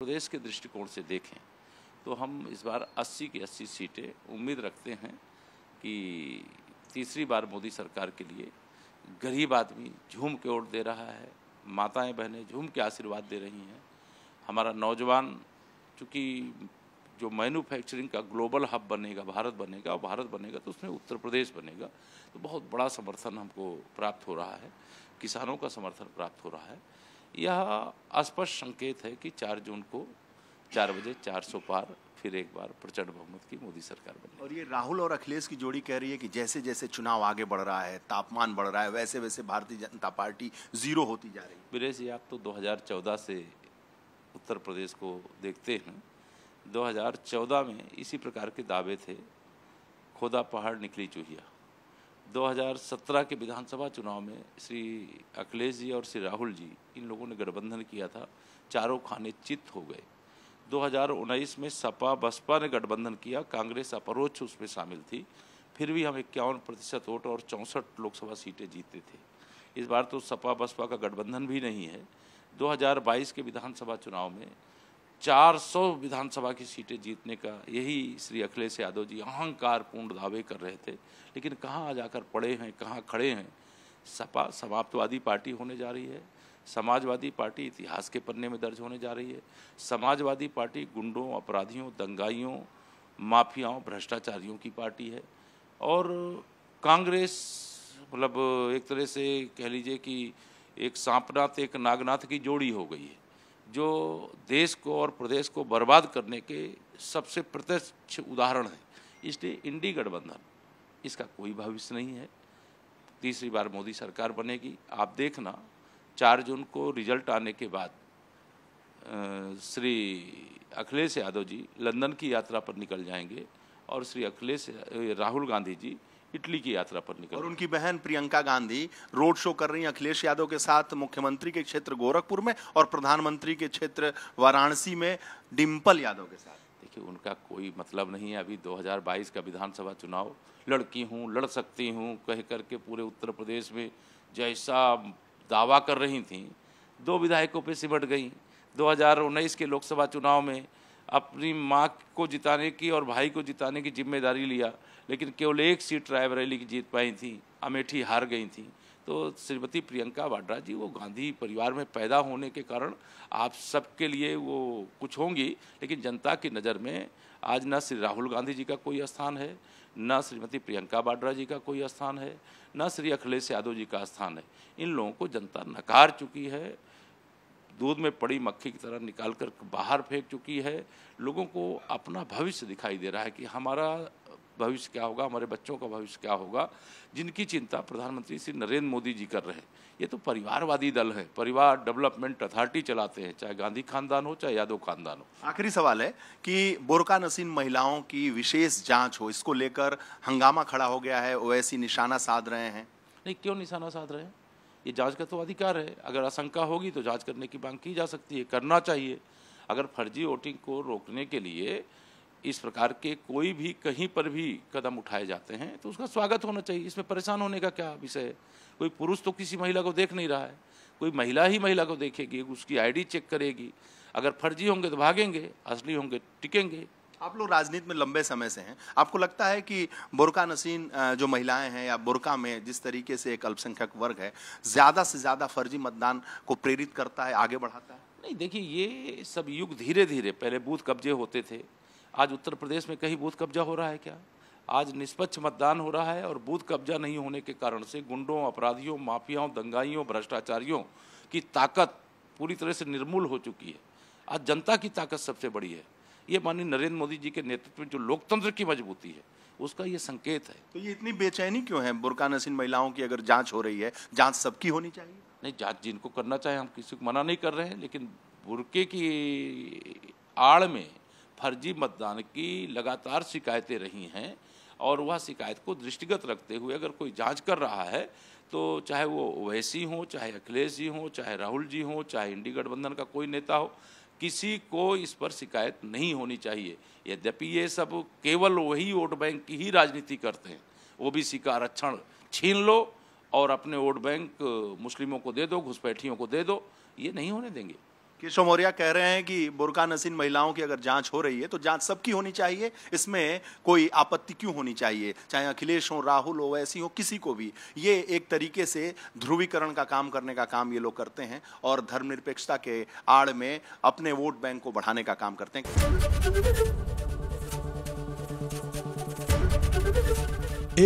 प्रदेश के दृष्टिकोण से देखें तो हम इस बार 80 की 80 सीटें उम्मीद रखते हैं कि तीसरी बार मोदी सरकार के लिए गरीब आदमी झूम के वोट दे रहा है माताएं बहनें झूम के आशीर्वाद दे रही हैं हमारा नौजवान चूँकि जो मैन्युफैक्चरिंग का ग्लोबल हब बनेगा भारत बनेगा और भारत बनेगा तो उसमें उत्तर प्रदेश बनेगा तो बहुत बड़ा समर्थन हमको प्राप्त हो रहा है किसानों का समर्थन प्राप्त हो रहा है यह स्पष्ट संकेत है कि चार जून को चार बजे चार सौ पार फिर एक बार प्रचंड बहुमत की मोदी सरकार बनी और ये राहुल और अखिलेश की जोड़ी कह रही है कि जैसे जैसे चुनाव आगे बढ़ रहा है तापमान बढ़ रहा है वैसे वैसे भारतीय जनता पार्टी जीरो होती जा रही है वीरेश जी आप तो 2014 से उत्तर प्रदेश को देखते हैं 2014 में इसी प्रकार के दावे थे खोदा पहाड़ निकली चूहिया 2017 के विधानसभा चुनाव में श्री अखिलेश जी और श्री राहुल जी इन लोगों ने गठबंधन किया था चारों खाने चित हो गए 2019 में सपा बसपा ने गठबंधन किया कांग्रेस अपरोक्ष उसमें शामिल थी फिर भी हम इक्यावन प्रतिशत वोट और चौंसठ लोकसभा सीटें जीते थे इस बार तो सपा बसपा का गठबंधन भी नहीं है 2022 के विधानसभा चुनाव में 400 विधानसभा की सीटें जीतने का यही श्री अखिलेश यादव जी अहंकार पूर्ण दावे कर रहे थे लेकिन कहाँ जाकर पड़े हैं कहाँ खड़े हैं सपा समाप्तवादी पार्टी होने जा रही है समाजवादी पार्टी इतिहास के पन्ने में दर्ज होने जा रही है समाजवादी पार्टी गुंडों अपराधियों दंगाइयों माफियाओं भ्रष्टाचारियों की पार्टी है और कांग्रेस मतलब एक तरह से कह लीजिए कि एक सांपनाथ एक नागनाथ की जोड़ी हो गई है जो देश को और प्रदेश को बर्बाद करने के सबसे प्रत्यक्ष उदाहरण है इसलिए इंडी गठबंधन इसका कोई भविष्य नहीं है तीसरी बार मोदी सरकार बनेगी आप देखना चार जून को रिजल्ट आने के बाद श्री अखिलेश यादव जी लंदन की यात्रा पर निकल जाएंगे और श्री अखिलेश राहुल गांधी जी इटली की यात्रा पर निकल और उनकी बहन प्रियंका गांधी रोड शो कर रही हैं अखिलेश यादव के साथ मुख्यमंत्री के क्षेत्र गोरखपुर में और प्रधानमंत्री के क्षेत्र वाराणसी में डिम्पल यादव के साथ देखिए उनका कोई मतलब नहीं है अभी 2022 का विधानसभा चुनाव लड़की हूँ लड़ सकती हूँ कह करके पूरे उत्तर प्रदेश में जैसा दावा कर रही थी दो विधायकों पर सिमट गई दो के लोकसभा चुनाव में अपनी माँ को जिताने की और भाई को जिताने की जिम्मेदारी लिया लेकिन केवल एक सीट रायबरेली की जीत पाई थी अमेठी हार गई थी तो श्रीमती प्रियंका वाड्रा जी वो गांधी परिवार में पैदा होने के कारण आप सबके लिए वो कुछ होंगी लेकिन जनता की नज़र में आज ना श्री राहुल गांधी जी का कोई स्थान है ना श्रीमती प्रियंका वाड्रा जी का कोई स्थान है ना श्री अखिलेश यादव जी का स्थान है इन लोगों को जनता नकार चुकी है दूध में पड़ी मक्खी की तरह निकाल कर बाहर फेंक चुकी है लोगों को अपना भविष्य दिखाई दे रहा है कि हमारा भविष्य क्या होगा हमारे बच्चों का भविष्य क्या होगा जिनकी चिंता प्रधानमंत्री श्री नरेंद्र मोदी जी कर रहे हैं ये तो परिवारवादी दल है परिवार डेवलपमेंट अथॉरिटी चलाते हैं चाहे गांधी खानदान हो चाहे यादव खानदान हो आखिरी सवाल है कि बोरका नसीन महिलाओं की विशेष जांच हो इसको लेकर हंगामा खड़ा हो गया है ओएसी निशाना साध रहे हैं नहीं क्यों निशाना साध रहे हैं ये जांच का तो अधिकार है अगर आशंका होगी तो जांच करने की मांग की जा सकती है करना चाहिए अगर फर्जी वोटिंग को रोकने के लिए इस प्रकार के कोई भी कहीं पर भी कदम उठाए जाते हैं तो उसका स्वागत होना चाहिए इसमें परेशान होने का क्या विषय है कोई पुरुष तो किसी महिला को देख नहीं रहा है कोई महिला ही महिला को देखेगी उसकी आईडी चेक करेगी अगर फर्जी होंगे तो भागेंगे असली होंगे तो टिकेंगे आप लोग राजनीति में लंबे समय से हैं आपको लगता है कि बुरका नसीन जो महिलाएं हैं या बुरका में जिस तरीके से एक अल्पसंख्यक वर्ग है ज़्यादा से ज़्यादा फर्जी मतदान को प्रेरित करता है आगे बढ़ाता है नहीं देखिए ये सब युग धीरे धीरे पहले बूथ कब्जे होते थे आज उत्तर प्रदेश में कहीं बूथ कब्जा हो रहा है क्या आज निष्पक्ष मतदान हो रहा है और बूथ कब्जा नहीं होने के कारण से गुंडों अपराधियों माफियाओं दंगाइयों भ्रष्टाचारियों की ताकत पूरी तरह से निर्मूल हो चुकी है आज जनता की ताकत सबसे बड़ी है ये माननीय नरेंद्र मोदी जी के नेतृत्व में जो लोकतंत्र की मजबूती है उसका ये संकेत है तो ये इतनी बेचैनी क्यों है बुरका नसीन महिलाओं की अगर जांच हो रही है जांच सबकी होनी चाहिए नहीं जांच जिनको करना चाहे हम किसी को मना नहीं कर रहे हैं लेकिन बुरके की आड़ में फर्जी मतदान की लगातार शिकायतें रही हैं और वह शिकायत को दृष्टिगत रखते हुए अगर कोई जांच कर रहा है तो चाहे वो ओवैसी हो चाहे अखिलेश जी हों चाहे राहुल जी हों चाहे इंडी गठबंधन का कोई नेता हो किसी को इस पर शिकायत नहीं होनी चाहिए यद्यपि ये सब केवल वही वोट बैंक की ही राजनीति करते हैं वो भी का आरक्षण छीन लो और अपने वोट बैंक मुस्लिमों को दे दो घुसपैठियों को दे दो ये नहीं होने देंगे केशव मौर्या कह रहे हैं कि बुरका नसीन महिलाओं की अगर जांच हो रही है तो जांच सबकी होनी चाहिए इसमें कोई आपत्ति क्यों होनी चाहिए चाहे अखिलेश हो राहुल हो वैसी हो किसी को भी ये एक तरीके से ध्रुवीकरण का काम करने का काम ये लोग करते हैं और धर्मनिरपेक्षता के आड़ में अपने वोट बैंक को बढ़ाने का काम करते हैं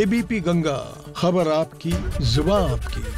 एबीपी गंगा खबर आपकी जुबा आपकी